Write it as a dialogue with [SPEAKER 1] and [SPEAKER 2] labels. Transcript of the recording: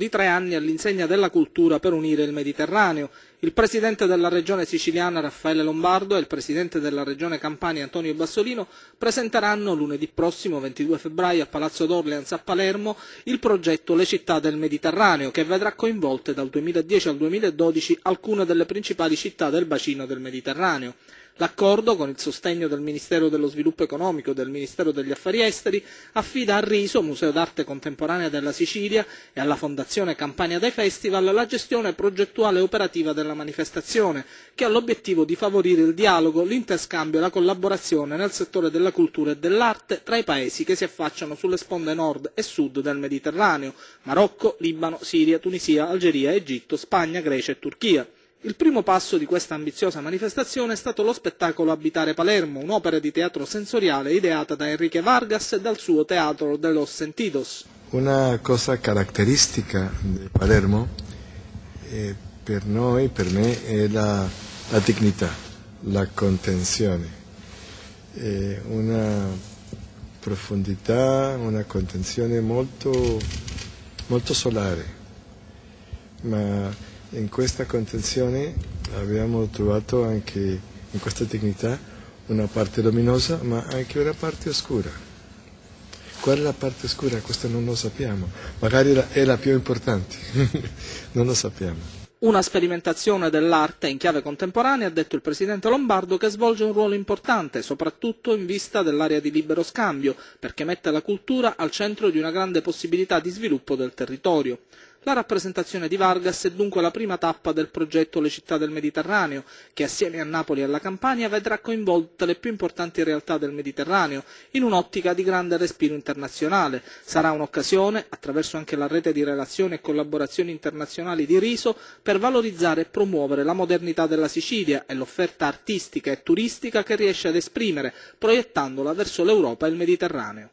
[SPEAKER 1] di tre anni all'insegna della cultura per unire il Mediterraneo. Il presidente della regione siciliana Raffaele Lombardo e il presidente della regione Campania Antonio Bassolino presenteranno lunedì prossimo 22 febbraio a Palazzo d'Orleans a Palermo il progetto Le città del Mediterraneo che vedrà coinvolte dal 2010 al 2012 alcune delle principali città del bacino del Mediterraneo. L'accordo, con il sostegno del Ministero dello Sviluppo Economico e del Ministero degli Affari Esteri, affida al RISO, Museo d'Arte Contemporanea della Sicilia, e alla Fondazione Campania dei Festival la gestione progettuale e operativa della manifestazione, che ha l'obiettivo di favorire il dialogo, l'interscambio e la collaborazione nel settore della cultura e dell'arte tra i paesi che si affacciano sulle sponde nord e sud del Mediterraneo, Marocco, Libano, Siria, Tunisia, Algeria, Egitto, Spagna, Grecia e Turchia. Il primo passo di questa ambiziosa manifestazione è stato lo spettacolo Abitare Palermo, un'opera di teatro sensoriale ideata da Enrique Vargas e dal suo Teatro de los Sentidos.
[SPEAKER 2] Una cosa caratteristica di Palermo eh, per noi, per me, è la, la dignità, la contenzione. Eh, una profondità, una contenzione molto, molto solare, ma in questa contenzione abbiamo trovato anche in questa dignità una parte luminosa ma anche una parte oscura. Qual è la parte oscura? Questo non lo sappiamo, magari è la più importante, non lo sappiamo.
[SPEAKER 1] Una sperimentazione dell'arte in chiave contemporanea, ha detto il presidente Lombardo, che svolge un ruolo importante, soprattutto in vista dell'area di libero scambio, perché mette la cultura al centro di una grande possibilità di sviluppo del territorio. La rappresentazione di Vargas è dunque la prima tappa del progetto Le città del Mediterraneo, che assieme a Napoli e alla Campania vedrà coinvolte le più importanti realtà del Mediterraneo, in un'ottica di grande respiro internazionale. Sarà un'occasione, attraverso anche la rete di relazioni e collaborazioni internazionali di Riso, per valorizzare e promuovere la modernità della Sicilia e l'offerta artistica e turistica che riesce ad esprimere, proiettandola verso l'Europa e il Mediterraneo.